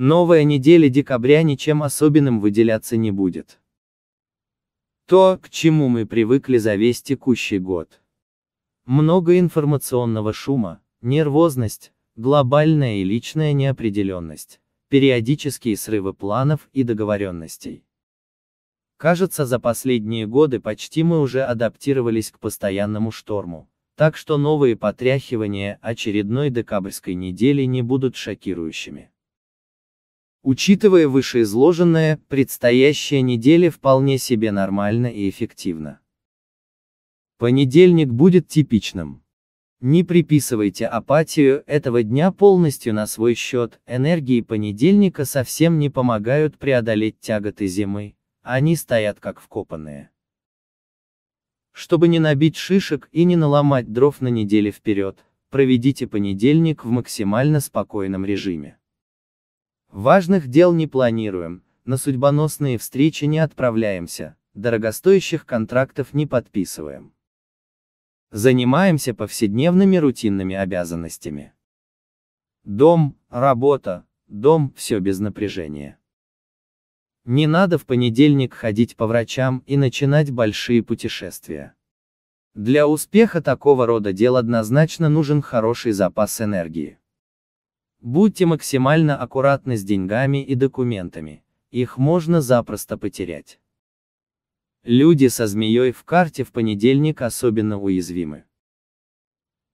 Новая неделя декабря ничем особенным выделяться не будет. То, к чему мы привыкли за весь текущий год. Много информационного шума, нервозность, глобальная и личная неопределенность, периодические срывы планов и договоренностей. Кажется, за последние годы почти мы уже адаптировались к постоянному шторму, так что новые потряхивания очередной декабрьской недели не будут шокирующими. Учитывая вышеизложенное, предстоящая неделя вполне себе нормальна и эффективна. Понедельник будет типичным. Не приписывайте апатию этого дня полностью на свой счет, энергии понедельника совсем не помогают преодолеть тяготы зимы, они стоят как вкопанные. Чтобы не набить шишек и не наломать дров на неделе вперед, проведите понедельник в максимально спокойном режиме. Важных дел не планируем, на судьбоносные встречи не отправляемся, дорогостоящих контрактов не подписываем. Занимаемся повседневными рутинными обязанностями. Дом, работа, дом, все без напряжения. Не надо в понедельник ходить по врачам и начинать большие путешествия. Для успеха такого рода дел однозначно нужен хороший запас энергии. Будьте максимально аккуратны с деньгами и документами, их можно запросто потерять. Люди со змеей в карте в понедельник особенно уязвимы.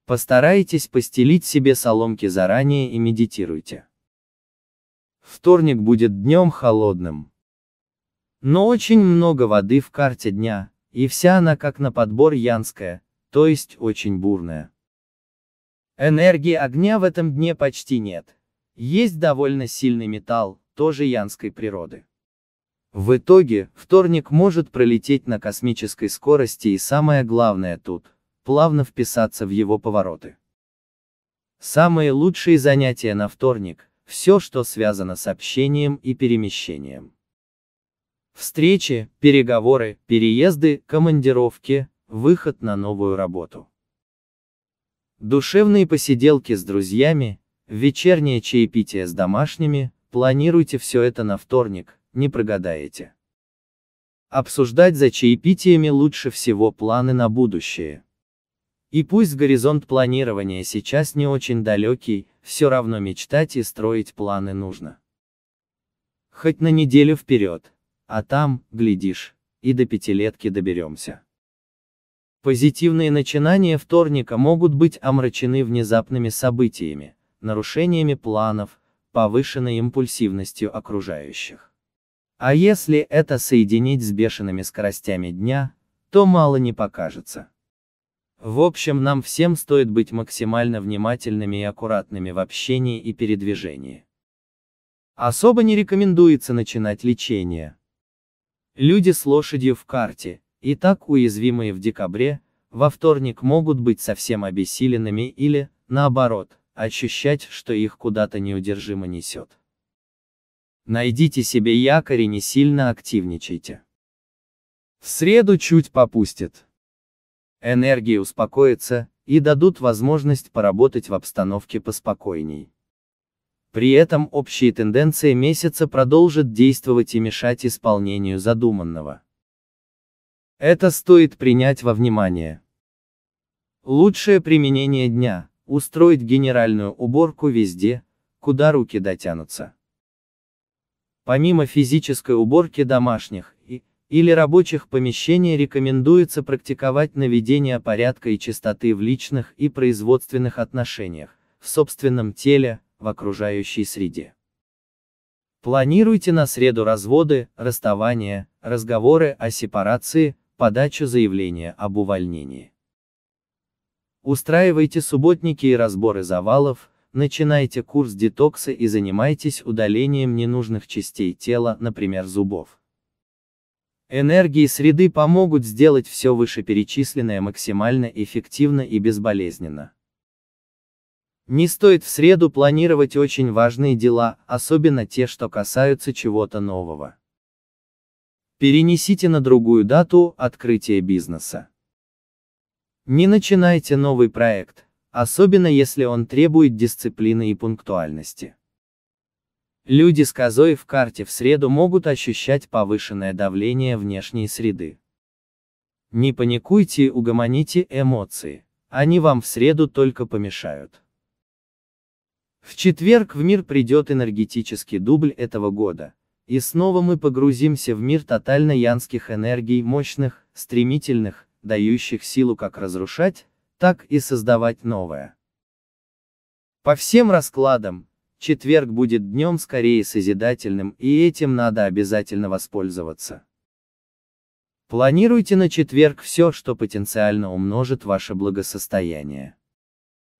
Постарайтесь постелить себе соломки заранее и медитируйте. Вторник будет днем холодным. Но очень много воды в карте дня, и вся она как на подбор янская, то есть очень бурная. Энергии огня в этом дне почти нет. Есть довольно сильный металл, тоже янской природы. В итоге, вторник может пролететь на космической скорости и самое главное тут, плавно вписаться в его повороты. Самые лучшие занятия на вторник – все, что связано с общением и перемещением. Встречи, переговоры, переезды, командировки, выход на новую работу. Душевные посиделки с друзьями, вечернее чаепитие с домашними, планируйте все это на вторник, не прогадаете. Обсуждать за чаепитиями лучше всего планы на будущее. И пусть горизонт планирования сейчас не очень далекий, все равно мечтать и строить планы нужно. Хоть на неделю вперед, а там, глядишь, и до пятилетки доберемся. Позитивные начинания вторника могут быть омрачены внезапными событиями, нарушениями планов, повышенной импульсивностью окружающих. А если это соединить с бешеными скоростями дня, то мало не покажется. В общем, нам всем стоит быть максимально внимательными и аккуратными в общении и передвижении. Особо не рекомендуется начинать лечение. Люди с лошадью в карте – Итак, уязвимые в декабре, во вторник могут быть совсем обессиленными или, наоборот, ощущать, что их куда-то неудержимо несет. Найдите себе якорь и не сильно активничайте. В среду чуть попустит. Энергии успокоятся, и дадут возможность поработать в обстановке поспокойней. При этом общие тенденции месяца продолжат действовать и мешать исполнению задуманного. Это стоит принять во внимание. Лучшее применение дня – устроить генеральную уборку везде, куда руки дотянутся. Помимо физической уборки домашних и или рабочих помещений рекомендуется практиковать наведение порядка и чистоты в личных и производственных отношениях, в собственном теле, в окружающей среде. Планируйте на среду разводы, расставания, разговоры о сепарации, Подача заявления об увольнении. Устраивайте субботники и разборы завалов, начинайте курс детокса и занимайтесь удалением ненужных частей тела, например зубов. Энергии среды помогут сделать все вышеперечисленное максимально эффективно и безболезненно. Не стоит в среду планировать очень важные дела, особенно те, что касаются чего-то нового. Перенесите на другую дату открытие бизнеса. Не начинайте новый проект, особенно если он требует дисциплины и пунктуальности. Люди с козой в карте в среду могут ощущать повышенное давление внешней среды. Не паникуйте, и угомоните эмоции, они вам в среду только помешают. В четверг в мир придет энергетический дубль этого года – и снова мы погрузимся в мир тотально янских энергий, мощных, стремительных, дающих силу как разрушать, так и создавать новое. По всем раскладам, четверг будет днем скорее созидательным, и этим надо обязательно воспользоваться. Планируйте на четверг все, что потенциально умножит ваше благосостояние.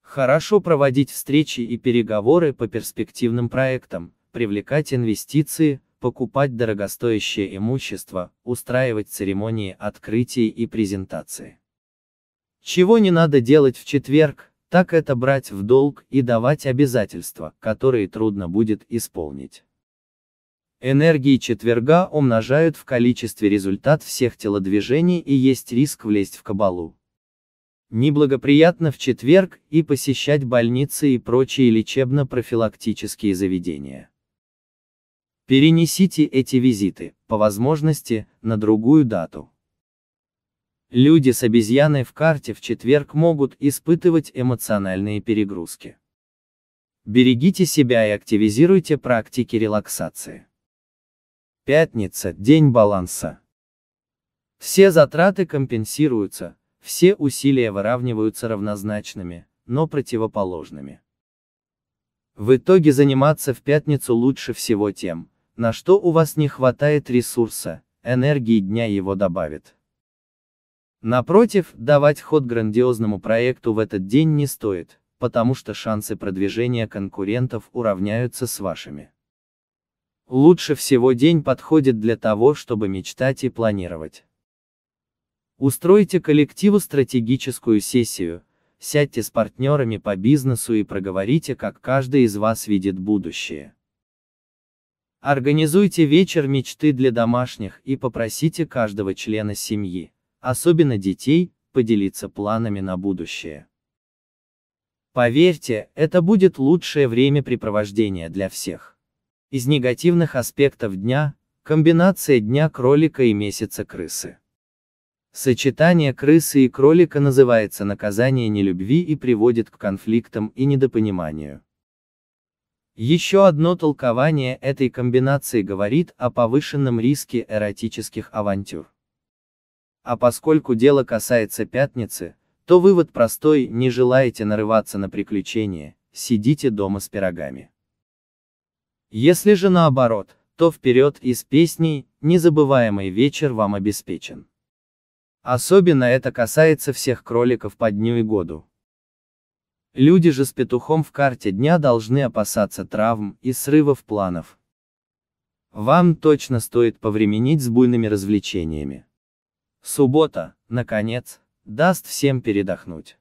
Хорошо проводить встречи и переговоры по перспективным проектам, привлекать инвестиции, покупать дорогостоящее имущество, устраивать церемонии открытий и презентации. Чего не надо делать в четверг, так это брать в долг и давать обязательства, которые трудно будет исполнить. Энергии четверга умножают в количестве результат всех телодвижений и есть риск влезть в кабалу. Неблагоприятно в четверг и посещать больницы и прочие лечебно-профилактические заведения. Перенесите эти визиты, по возможности, на другую дату. Люди с обезьяной в карте в четверг могут испытывать эмоциональные перегрузки. Берегите себя и активизируйте практики релаксации. Пятница – день баланса. Все затраты компенсируются, все усилия выравниваются равнозначными, но противоположными. В итоге заниматься в пятницу лучше всего тем, на что у вас не хватает ресурса, энергии дня его добавит. Напротив, давать ход грандиозному проекту в этот день не стоит, потому что шансы продвижения конкурентов уравняются с вашими. Лучше всего день подходит для того, чтобы мечтать и планировать. Устройте коллективу стратегическую сессию, сядьте с партнерами по бизнесу и проговорите, как каждый из вас видит будущее. Организуйте вечер мечты для домашних и попросите каждого члена семьи, особенно детей, поделиться планами на будущее. Поверьте, это будет лучшее времяпрепровождение для всех. Из негативных аспектов дня – комбинация дня кролика и месяца крысы. Сочетание крысы и кролика называется наказание нелюбви и приводит к конфликтам и недопониманию. Еще одно толкование этой комбинации говорит о повышенном риске эротических авантюр. А поскольку дело касается пятницы, то вывод простой, не желаете нарываться на приключения, сидите дома с пирогами. Если же наоборот, то вперед из с песней, незабываемый вечер вам обеспечен. Особенно это касается всех кроликов по дню и году. Люди же с петухом в карте дня должны опасаться травм и срывов планов. Вам точно стоит повременить с буйными развлечениями. Суббота, наконец, даст всем передохнуть.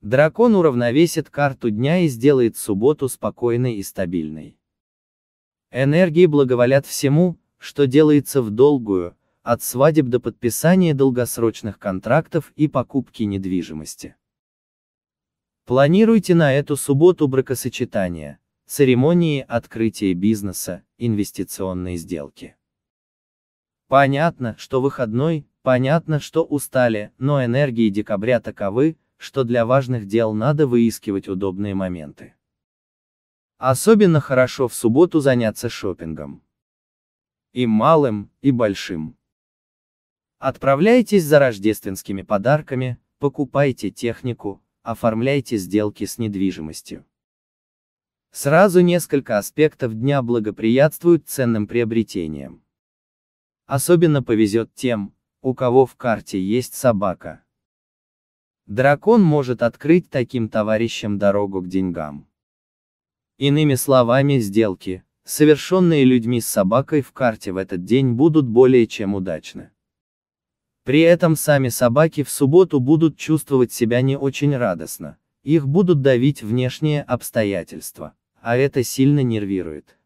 Дракон уравновесит карту дня и сделает субботу спокойной и стабильной. Энергии благоволят всему, что делается в долгую, от свадеб до подписания долгосрочных контрактов и покупки недвижимости. Планируйте на эту субботу бракосочетание, церемонии открытия бизнеса, инвестиционные сделки. Понятно, что выходной, понятно, что устали, но энергии декабря таковы, что для важных дел надо выискивать удобные моменты. Особенно хорошо в субботу заняться шопингом. И малым, и большим. Отправляйтесь за рождественскими подарками, покупайте технику, Оформляйте сделки с недвижимостью. Сразу несколько аспектов дня благоприятствуют ценным приобретениям. Особенно повезет тем, у кого в карте есть собака. Дракон может открыть таким товарищам дорогу к деньгам. Иными словами, сделки, совершенные людьми с собакой в карте в этот день будут более чем удачны. При этом сами собаки в субботу будут чувствовать себя не очень радостно. Их будут давить внешние обстоятельства, а это сильно нервирует.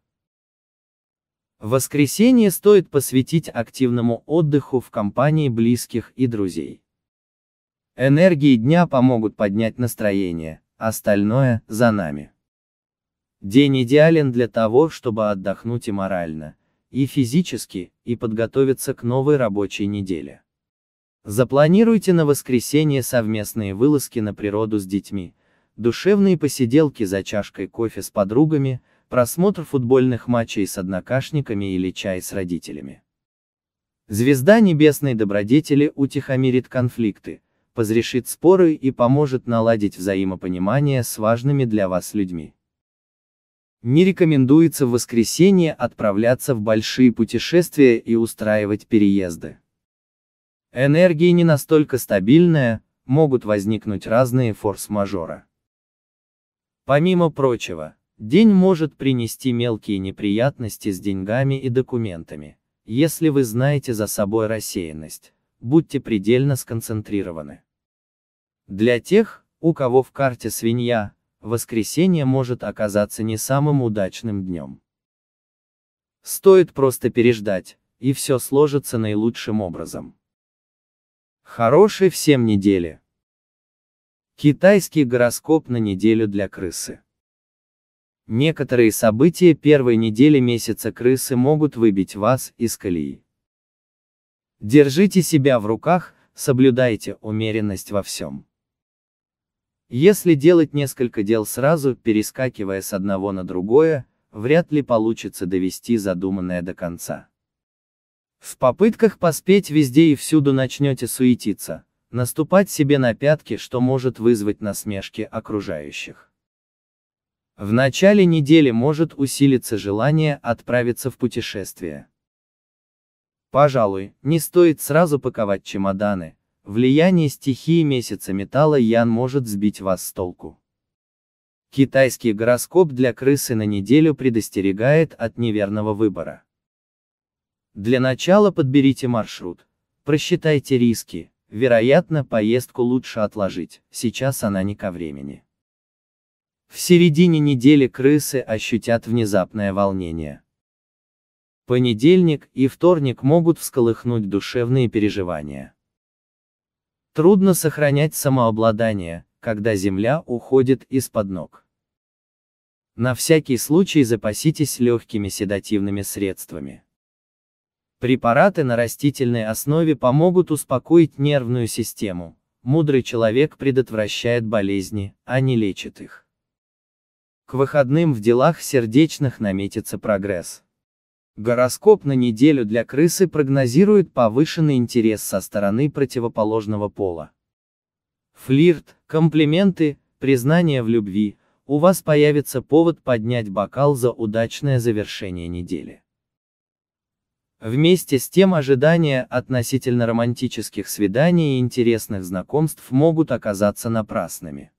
воскресенье стоит посвятить активному отдыху в компании близких и друзей. Энергии дня помогут поднять настроение, остальное за нами. День идеален для того, чтобы отдохнуть и морально, и физически, и подготовиться к новой рабочей неделе. Запланируйте на воскресенье совместные вылазки на природу с детьми, душевные посиделки за чашкой кофе с подругами, просмотр футбольных матчей с однокашниками или чай с родителями. Звезда небесной добродетели утихомирит конфликты, позрешит споры и поможет наладить взаимопонимание с важными для вас людьми. Не рекомендуется в воскресенье отправляться в большие путешествия и устраивать переезды энергия не настолько стабильная, могут возникнуть разные форс-мажоры. Помимо прочего, день может принести мелкие неприятности с деньгами и документами. Если вы знаете за собой рассеянность, будьте предельно сконцентрированы. Для тех, у кого в карте свинья, воскресенье может оказаться не самым удачным днем. Стоит просто переждать, и все сложится наилучшим образом. Хорошей всем недели! Китайский гороскоп на неделю для крысы. Некоторые события первой недели месяца крысы могут выбить вас из колеи. Держите себя в руках, соблюдайте умеренность во всем. Если делать несколько дел сразу, перескакивая с одного на другое, вряд ли получится довести задуманное до конца. В попытках поспеть везде и всюду начнете суетиться, наступать себе на пятки, что может вызвать насмешки окружающих. В начале недели может усилиться желание отправиться в путешествие. Пожалуй, не стоит сразу паковать чемоданы, влияние стихии месяца металла Ян может сбить вас с толку. Китайский гороскоп для крысы на неделю предостерегает от неверного выбора. Для начала подберите маршрут. Просчитайте риски. Вероятно, поездку лучше отложить, сейчас она не ко времени. В середине недели крысы ощутят внезапное волнение. Понедельник и вторник могут всколыхнуть душевные переживания. Трудно сохранять самообладание, когда земля уходит из-под ног. На всякий случай запаситесь легкими седативными средствами. Препараты на растительной основе помогут успокоить нервную систему. Мудрый человек предотвращает болезни, а не лечит их. К выходным в делах сердечных наметится прогресс. Гороскоп на неделю для крысы прогнозирует повышенный интерес со стороны противоположного пола. Флирт, комплименты, признание в любви, у вас появится повод поднять бокал за удачное завершение недели. Вместе с тем ожидания относительно романтических свиданий и интересных знакомств могут оказаться напрасными.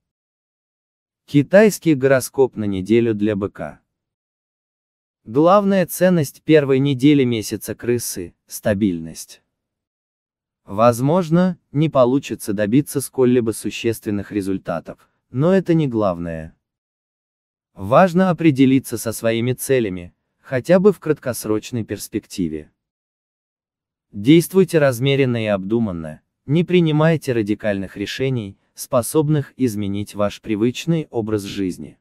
Китайский гороскоп на неделю для быка. Главная ценность первой недели месяца крысы – стабильность. Возможно, не получится добиться сколь-либо существенных результатов, но это не главное. Важно определиться со своими целями, хотя бы в краткосрочной перспективе. Действуйте размеренно и обдуманно, не принимайте радикальных решений, способных изменить ваш привычный образ жизни.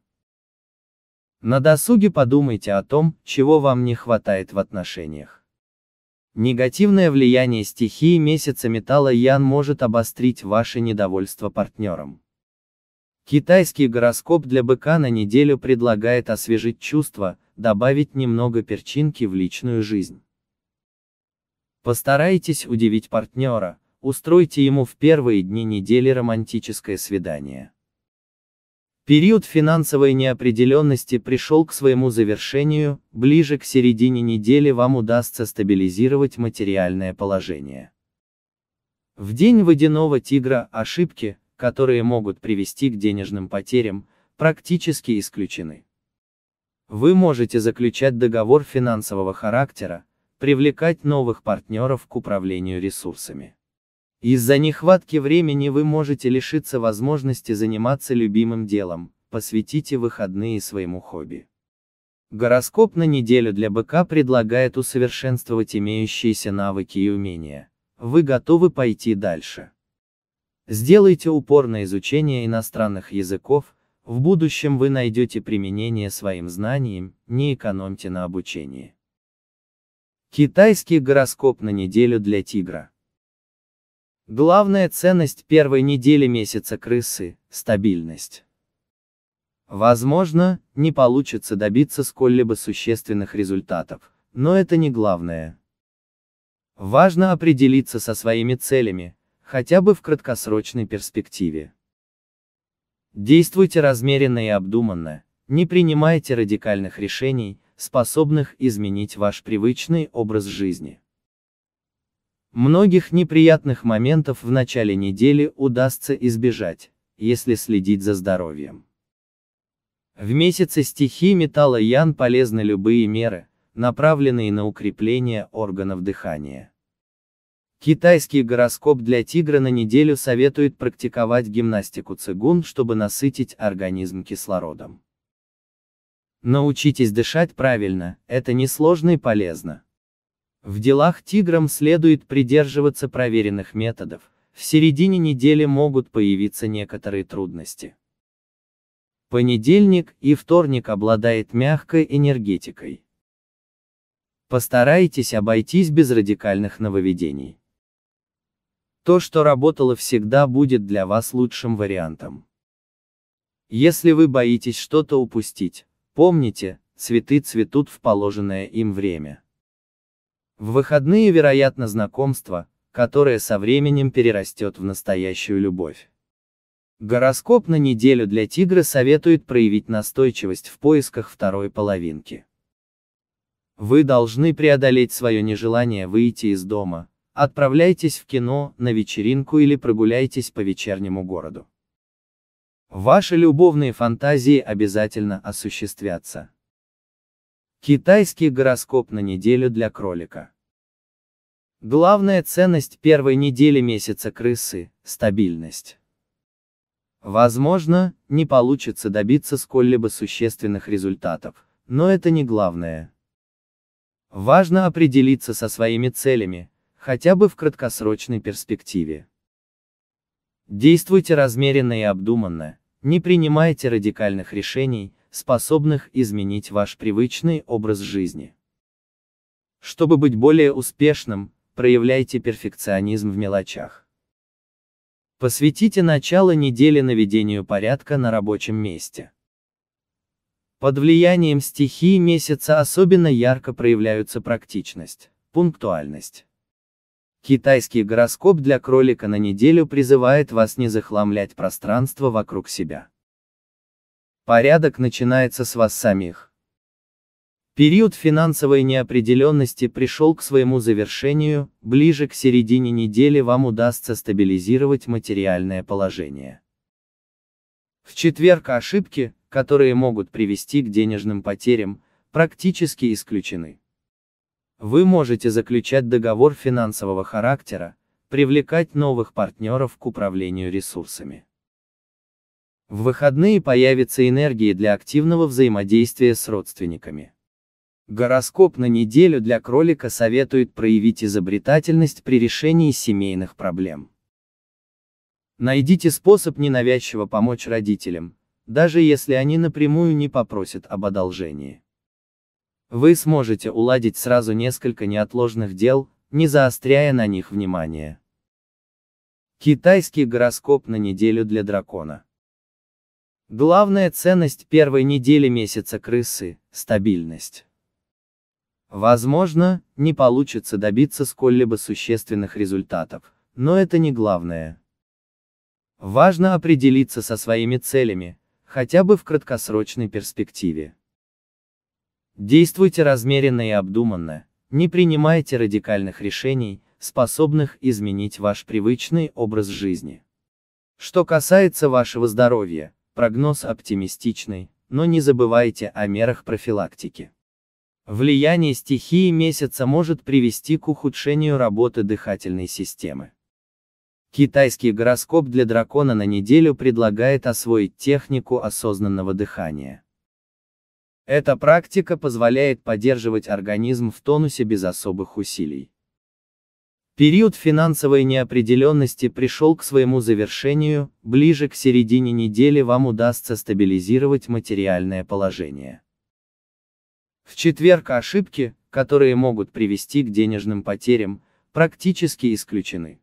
На досуге подумайте о том, чего вам не хватает в отношениях. Негативное влияние стихии месяца металла Ян может обострить ваше недовольство партнером. Китайский гороскоп для быка на неделю предлагает освежить чувства, добавить немного перчинки в личную жизнь. Постарайтесь удивить партнера, устройте ему в первые дни недели романтическое свидание. Период финансовой неопределенности пришел к своему завершению, ближе к середине недели вам удастся стабилизировать материальное положение. В день водяного тигра ошибки, которые могут привести к денежным потерям, практически исключены. Вы можете заключать договор финансового характера, привлекать новых партнеров к управлению ресурсами. Из-за нехватки времени вы можете лишиться возможности заниматься любимым делом, посвятите выходные своему хобби. Гороскоп на неделю для быка предлагает усовершенствовать имеющиеся навыки и умения. Вы готовы пойти дальше. Сделайте упор на изучение иностранных языков, в будущем вы найдете применение своим знаниям, не экономьте на обучении. Китайский гороскоп на неделю для тигра. Главная ценность первой недели месяца крысы – стабильность. Возможно, не получится добиться сколь-либо существенных результатов, но это не главное. Важно определиться со своими целями, хотя бы в краткосрочной перспективе. Действуйте размеренно и обдуманно, не принимайте радикальных решений, способных изменить ваш привычный образ жизни. Многих неприятных моментов в начале недели удастся избежать, если следить за здоровьем. В месяце стихии металла Ян полезны любые меры, направленные на укрепление органов дыхания. Китайский гороскоп для тигра на неделю советует практиковать гимнастику цигун, чтобы насытить организм кислородом. Научитесь дышать правильно, это несложно и полезно. В делах тиграм следует придерживаться проверенных методов, в середине недели могут появиться некоторые трудности. Понедельник и вторник обладает мягкой энергетикой. Постарайтесь обойтись без радикальных нововведений. То, что работало всегда, будет для вас лучшим вариантом. Если вы боитесь что-то упустить, помните, цветы цветут в положенное им время. В выходные вероятно знакомство, которое со временем перерастет в настоящую любовь. Гороскоп на неделю для тигра советует проявить настойчивость в поисках второй половинки. Вы должны преодолеть свое нежелание выйти из дома, Отправляйтесь в кино, на вечеринку или прогуляйтесь по вечернему городу. Ваши любовные фантазии обязательно осуществятся. Китайский гороскоп на неделю для кролика. Главная ценность первой недели месяца крысы – стабильность. Возможно, не получится добиться сколь-либо существенных результатов, но это не главное. Важно определиться со своими целями, хотя бы в краткосрочной перспективе. Действуйте размеренно и обдуманно, не принимайте радикальных решений, способных изменить ваш привычный образ жизни. Чтобы быть более успешным, проявляйте перфекционизм в мелочах. Посвятите начало недели наведению порядка на рабочем месте. Под влиянием стихии месяца особенно ярко проявляются практичность, пунктуальность, Китайский гороскоп для кролика на неделю призывает вас не захламлять пространство вокруг себя. Порядок начинается с вас самих. Период финансовой неопределенности пришел к своему завершению, ближе к середине недели вам удастся стабилизировать материальное положение. В четверг ошибки, которые могут привести к денежным потерям, практически исключены. Вы можете заключать договор финансового характера, привлекать новых партнеров к управлению ресурсами. В выходные появится энергии для активного взаимодействия с родственниками. Гороскоп на неделю для кролика советует проявить изобретательность при решении семейных проблем. Найдите способ ненавязчиво помочь родителям, даже если они напрямую не попросят об одолжении. Вы сможете уладить сразу несколько неотложных дел, не заостряя на них внимание. Китайский гороскоп на неделю для дракона. Главная ценность первой недели месяца крысы – стабильность. Возможно, не получится добиться сколь-либо существенных результатов, но это не главное. Важно определиться со своими целями, хотя бы в краткосрочной перспективе. Действуйте размеренно и обдуманно, не принимайте радикальных решений, способных изменить ваш привычный образ жизни. Что касается вашего здоровья, прогноз оптимистичный, но не забывайте о мерах профилактики. Влияние стихии месяца может привести к ухудшению работы дыхательной системы. Китайский гороскоп для дракона на неделю предлагает освоить технику осознанного дыхания. Эта практика позволяет поддерживать организм в тонусе без особых усилий. Период финансовой неопределенности пришел к своему завершению, ближе к середине недели вам удастся стабилизировать материальное положение. В четверг ошибки, которые могут привести к денежным потерям, практически исключены.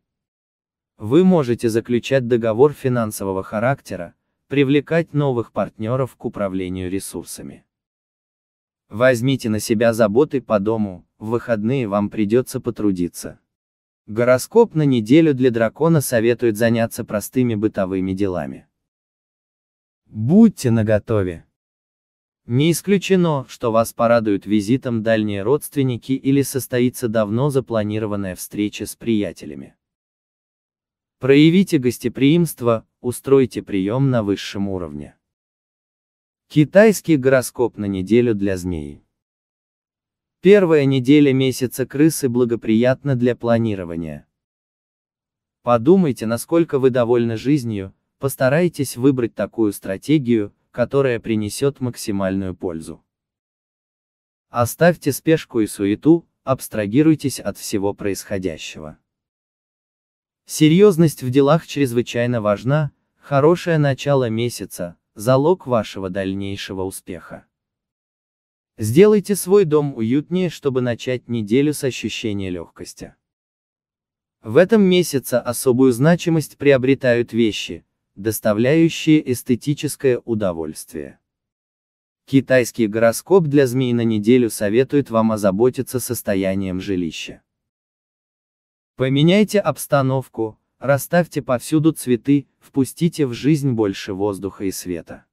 Вы можете заключать договор финансового характера, привлекать новых партнеров к управлению ресурсами. Возьмите на себя заботы по дому, в выходные вам придется потрудиться. Гороскоп на неделю для дракона советует заняться простыми бытовыми делами. Будьте наготове. Не исключено, что вас порадуют визитом дальние родственники или состоится давно запланированная встреча с приятелями. Проявите гостеприимство, устройте прием на высшем уровне. Китайский гороскоп на неделю для змеи. Первая неделя месяца крысы благоприятна для планирования. Подумайте, насколько вы довольны жизнью, постарайтесь выбрать такую стратегию, которая принесет максимальную пользу. Оставьте спешку и суету, абстрагируйтесь от всего происходящего. Серьезность в делах чрезвычайно важна, хорошее начало месяца, залог вашего дальнейшего успеха. Сделайте свой дом уютнее, чтобы начать неделю с ощущения легкости. В этом месяце особую значимость приобретают вещи, доставляющие эстетическое удовольствие. Китайский гороскоп для змей на неделю советует вам озаботиться состоянием жилища. Поменяйте обстановку, Расставьте повсюду цветы, впустите в жизнь больше воздуха и света.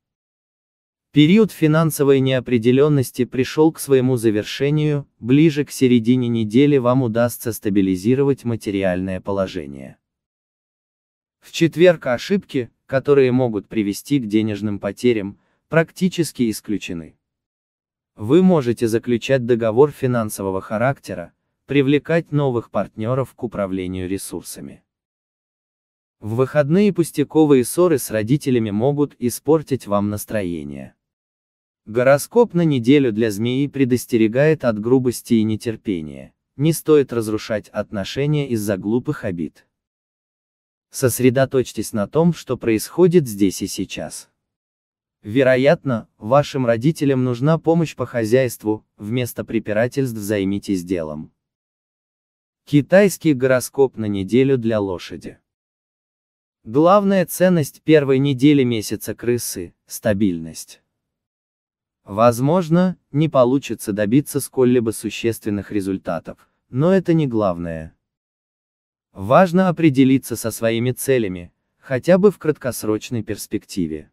Период финансовой неопределенности пришел к своему завершению, ближе к середине недели вам удастся стабилизировать материальное положение. В четверг ошибки, которые могут привести к денежным потерям, практически исключены. Вы можете заключать договор финансового характера, привлекать новых партнеров к управлению ресурсами. В выходные пустяковые ссоры с родителями могут испортить вам настроение. Гороскоп на неделю для змеи предостерегает от грубости и нетерпения. Не стоит разрушать отношения из-за глупых обид. Сосредоточьтесь на том, что происходит здесь и сейчас. Вероятно, вашим родителям нужна помощь по хозяйству, вместо препирательств займитесь делом. Китайский гороскоп на неделю для лошади. Главная ценность первой недели месяца крысы – стабильность. Возможно, не получится добиться сколь-либо существенных результатов, но это не главное. Важно определиться со своими целями, хотя бы в краткосрочной перспективе.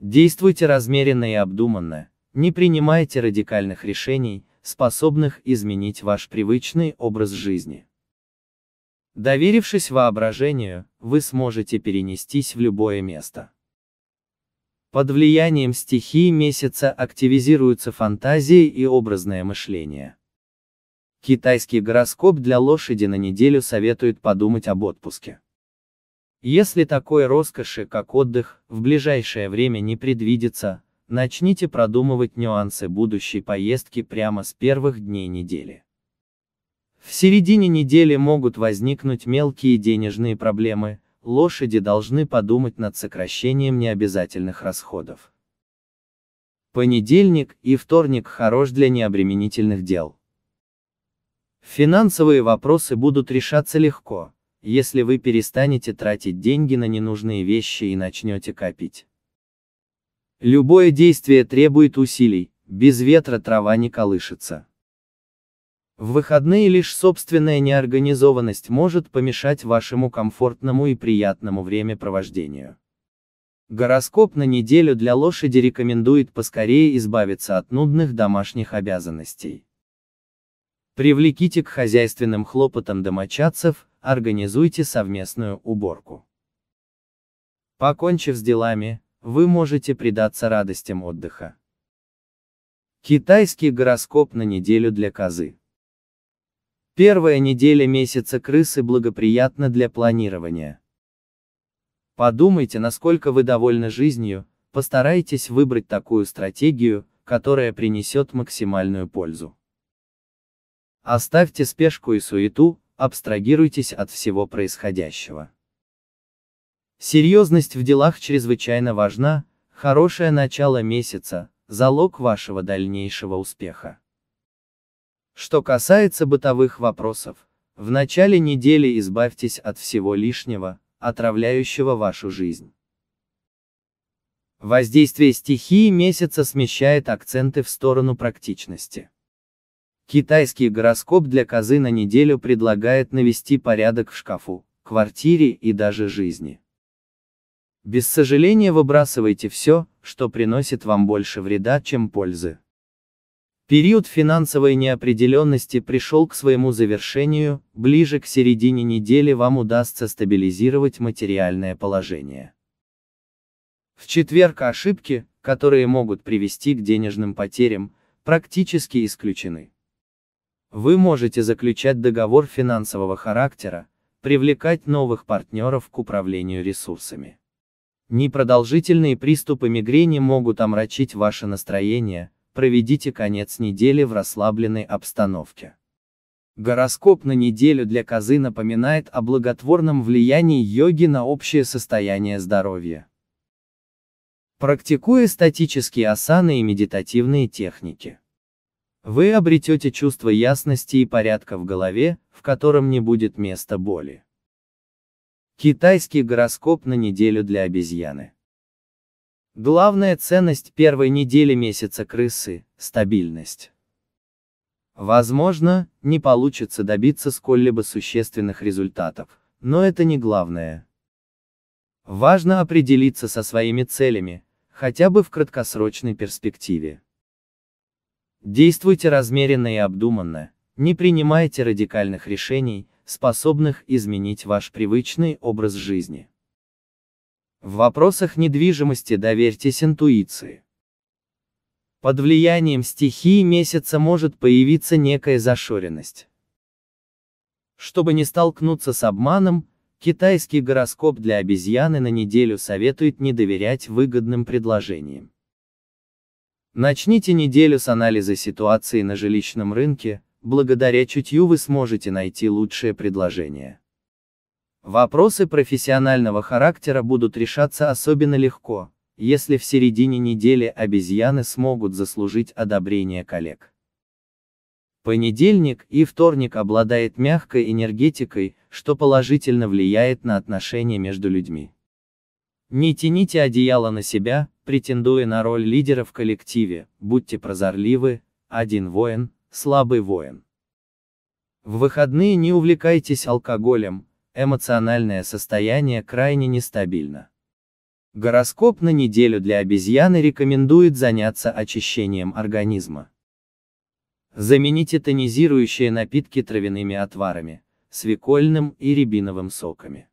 Действуйте размеренно и обдуманно, не принимайте радикальных решений, способных изменить ваш привычный образ жизни. Доверившись воображению, вы сможете перенестись в любое место. Под влиянием стихии месяца активизируются фантазии и образное мышление. Китайский гороскоп для лошади на неделю советует подумать об отпуске. Если такой роскоши, как отдых, в ближайшее время не предвидится, начните продумывать нюансы будущей поездки прямо с первых дней недели. В середине недели могут возникнуть мелкие денежные проблемы, лошади должны подумать над сокращением необязательных расходов. Понедельник и вторник хорош для необременительных дел. Финансовые вопросы будут решаться легко, если вы перестанете тратить деньги на ненужные вещи и начнете копить. Любое действие требует усилий, без ветра трава не колышется. В выходные лишь собственная неорганизованность может помешать вашему комфортному и приятному времяпровождению. Гороскоп на неделю для лошади рекомендует поскорее избавиться от нудных домашних обязанностей. Привлеките к хозяйственным хлопотам домочадцев, организуйте совместную уборку. Покончив с делами, вы можете предаться радостям отдыха. Китайский гороскоп на неделю для козы. Первая неделя месяца крысы благоприятна для планирования. Подумайте, насколько вы довольны жизнью, постарайтесь выбрать такую стратегию, которая принесет максимальную пользу. Оставьте спешку и суету, абстрагируйтесь от всего происходящего. Серьезность в делах чрезвычайно важна, хорошее начало месяца – залог вашего дальнейшего успеха. Что касается бытовых вопросов, в начале недели избавьтесь от всего лишнего, отравляющего вашу жизнь. Воздействие стихии месяца смещает акценты в сторону практичности. Китайский гороскоп для козы на неделю предлагает навести порядок в шкафу, квартире и даже жизни. Без сожаления выбрасывайте все, что приносит вам больше вреда, чем пользы. Период финансовой неопределенности пришел к своему завершению, ближе к середине недели вам удастся стабилизировать материальное положение. В четверг ошибки, которые могут привести к денежным потерям, практически исключены. Вы можете заключать договор финансового характера, привлекать новых партнеров к управлению ресурсами. Непродолжительные приступы мигрени могут омрачить ваше настроение, проведите конец недели в расслабленной обстановке. Гороскоп на неделю для козы напоминает о благотворном влиянии йоги на общее состояние здоровья. Практикуя статические асаны и медитативные техники, вы обретете чувство ясности и порядка в голове, в котором не будет места боли. Китайский гороскоп на неделю для обезьяны. Главная ценность первой недели месяца крысы – стабильность. Возможно, не получится добиться сколь-либо существенных результатов, но это не главное. Важно определиться со своими целями, хотя бы в краткосрочной перспективе. Действуйте размеренно и обдуманно, не принимайте радикальных решений, способных изменить ваш привычный образ жизни. В вопросах недвижимости доверьтесь интуиции. Под влиянием стихии месяца может появиться некая зашоренность. Чтобы не столкнуться с обманом, китайский гороскоп для обезьяны на неделю советует не доверять выгодным предложениям. Начните неделю с анализа ситуации на жилищном рынке, благодаря чутью вы сможете найти лучшее предложение. Вопросы профессионального характера будут решаться особенно легко, если в середине недели обезьяны смогут заслужить одобрение коллег. Понедельник и вторник обладает мягкой энергетикой, что положительно влияет на отношения между людьми. Не тяните одеяло на себя, претендуя на роль лидера в коллективе, будьте прозорливы, один воин, слабый воин. В выходные не увлекайтесь алкоголем, эмоциональное состояние крайне нестабильно. Гороскоп на неделю для обезьяны рекомендует заняться очищением организма. Замените тонизирующие напитки травяными отварами, свекольным и рябиновым соками.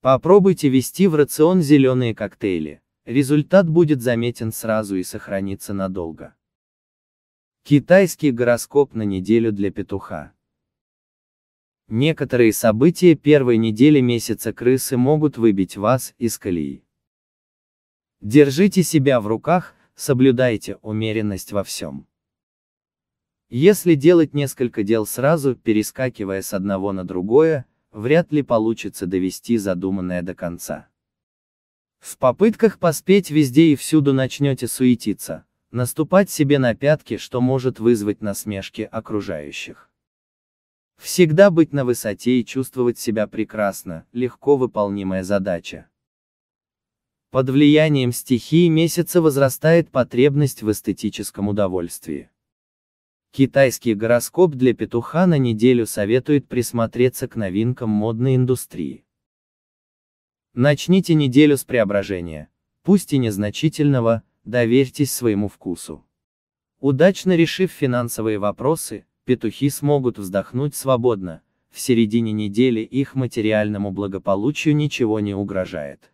Попробуйте ввести в рацион зеленые коктейли, результат будет заметен сразу и сохранится надолго. Китайский гороскоп на неделю для петуха. Некоторые события первой недели месяца крысы могут выбить вас из колеи. Держите себя в руках, соблюдайте умеренность во всем. Если делать несколько дел сразу, перескакивая с одного на другое, вряд ли получится довести задуманное до конца. В попытках поспеть везде и всюду начнете суетиться, наступать себе на пятки, что может вызвать насмешки окружающих. Всегда быть на высоте и чувствовать себя прекрасно, легко выполнимая задача. Под влиянием стихии месяца возрастает потребность в эстетическом удовольствии. Китайский гороскоп для петуха на неделю советует присмотреться к новинкам модной индустрии. Начните неделю с преображения, пусть и незначительного, доверьтесь своему вкусу. Удачно решив финансовые вопросы, петухи смогут вздохнуть свободно, в середине недели их материальному благополучию ничего не угрожает.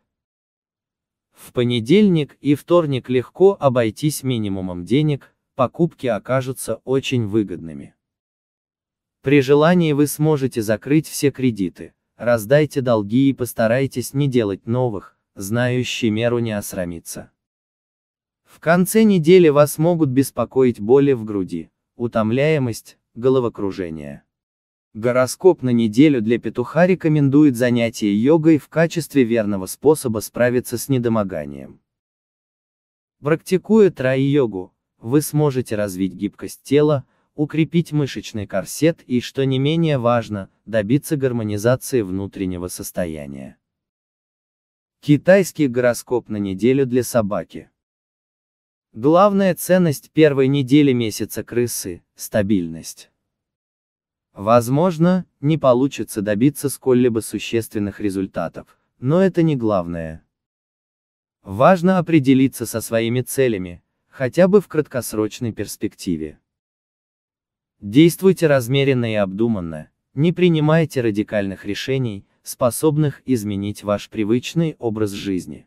В понедельник и вторник легко обойтись минимумом денег, покупки окажутся очень выгодными. При желании вы сможете закрыть все кредиты, раздайте долги и постарайтесь не делать новых, знающий меру не осрамится. В конце недели вас могут беспокоить боли в груди, утомляемость, головокружение. Гороскоп на неделю для петуха рекомендует занятие йогой в качестве верного способа справиться с недомоганием. Практикуя трай-йогу, вы сможете развить гибкость тела, укрепить мышечный корсет и, что не менее важно, добиться гармонизации внутреннего состояния. Китайский гороскоп на неделю для собаки. Главная ценность первой недели месяца крысы – стабильность. Возможно, не получится добиться сколь-либо существенных результатов, но это не главное. Важно определиться со своими целями, хотя бы в краткосрочной перспективе. Действуйте размеренно и обдуманно, не принимайте радикальных решений, способных изменить ваш привычный образ жизни.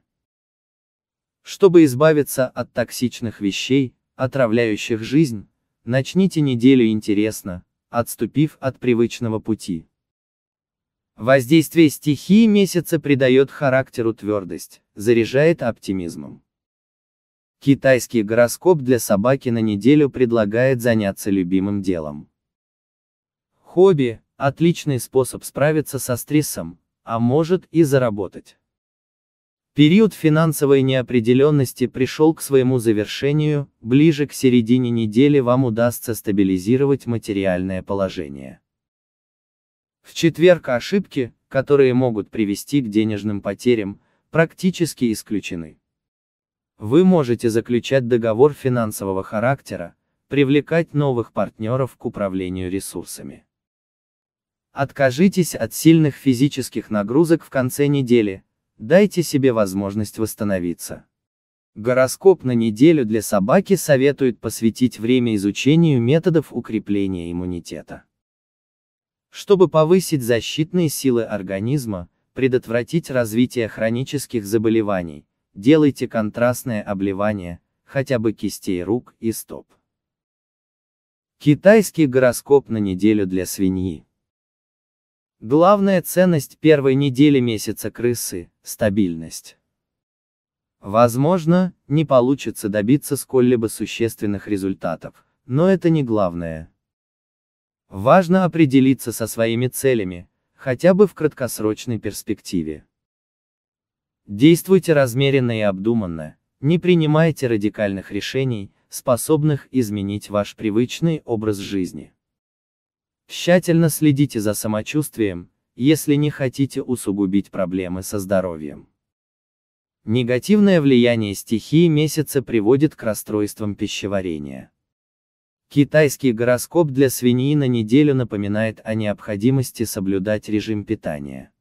Чтобы избавиться от токсичных вещей, отравляющих жизнь, начните неделю интересно, отступив от привычного пути. Воздействие стихии месяца придает характеру твердость, заряжает оптимизмом. Китайский гороскоп для собаки на неделю предлагает заняться любимым делом. Хобби – отличный способ справиться со стрессом, а может и заработать. Период финансовой неопределенности пришел к своему завершению, ближе к середине недели вам удастся стабилизировать материальное положение. В четверг ошибки, которые могут привести к денежным потерям, практически исключены. Вы можете заключать договор финансового характера, привлекать новых партнеров к управлению ресурсами. Откажитесь от сильных физических нагрузок в конце недели, дайте себе возможность восстановиться. Гороскоп на неделю для собаки советует посвятить время изучению методов укрепления иммунитета. Чтобы повысить защитные силы организма, предотвратить развитие хронических заболеваний, делайте контрастное обливание, хотя бы кистей рук и стоп. Китайский гороскоп на неделю для свиньи. Главная ценность первой недели месяца крысы – стабильность. Возможно, не получится добиться сколь-либо существенных результатов, но это не главное. Важно определиться со своими целями, хотя бы в краткосрочной перспективе. Действуйте размеренно и обдуманно, не принимайте радикальных решений, способных изменить ваш привычный образ жизни. Тщательно следите за самочувствием, если не хотите усугубить проблемы со здоровьем. Негативное влияние стихии месяца приводит к расстройствам пищеварения. Китайский гороскоп для свиньи на неделю напоминает о необходимости соблюдать режим питания.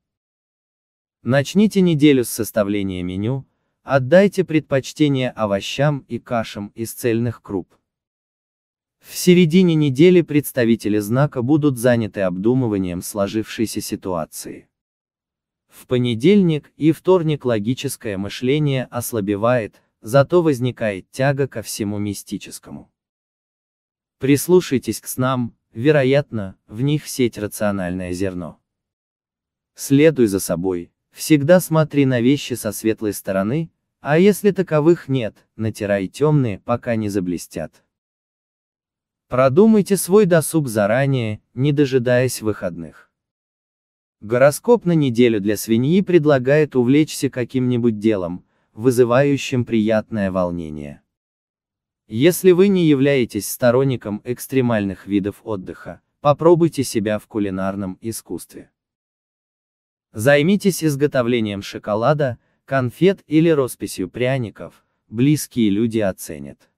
Начните неделю с составления меню, отдайте предпочтение овощам и кашам из цельных круп. В середине недели представители знака будут заняты обдумыванием сложившейся ситуации. В понедельник и вторник логическое мышление ослабевает, зато возникает тяга ко всему мистическому. Прислушайтесь к снам, вероятно, в них сеть рациональное зерно. Следуй за собой, всегда смотри на вещи со светлой стороны, а если таковых нет, натирай темные, пока не заблестят. Продумайте свой досуг заранее, не дожидаясь выходных. Гороскоп на неделю для свиньи предлагает увлечься каким-нибудь делом, вызывающим приятное волнение. Если вы не являетесь сторонником экстремальных видов отдыха, попробуйте себя в кулинарном искусстве. Займитесь изготовлением шоколада, конфет или росписью пряников, близкие люди оценят.